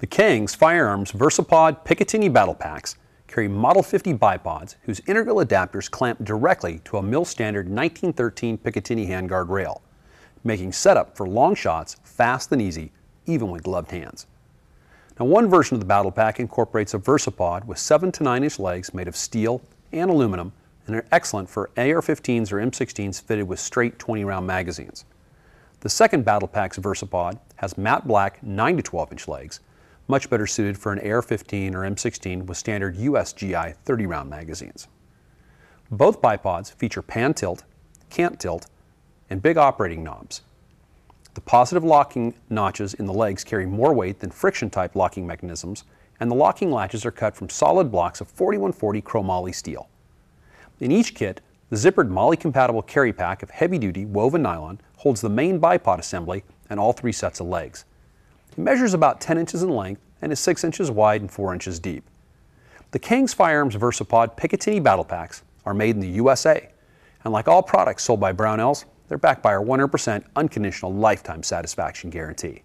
The Kang's Firearms VersaPod Picatinny Battle Packs carry Model 50 bipods whose integral adapters clamp directly to a mill standard 1913 Picatinny handguard rail, making setup for long shots fast and easy, even with gloved hands. Now one version of the battle pack incorporates a VersaPod with 7 to 9 inch legs made of steel and aluminum and are excellent for AR-15s or M16s fitted with straight 20 round magazines. The second battle pack's VersaPod has matte black 9 to 12 inch legs much better suited for an AR-15 or M16 with standard USGI 30-round magazines. Both bipods feature pan tilt, cant tilt, and big operating knobs. The positive locking notches in the legs carry more weight than friction-type locking mechanisms, and the locking latches are cut from solid blocks of 4140 chromoly steel. In each kit, the zippered Molly-compatible carry pack of heavy-duty woven nylon holds the main bipod assembly and all three sets of legs. It measures about 10 inches in length and is 6 inches wide and 4 inches deep. The King's Firearms Versapod Picatinny Battle Packs are made in the USA, and like all products sold by Brownells, they're backed by our 100% unconditional lifetime satisfaction guarantee.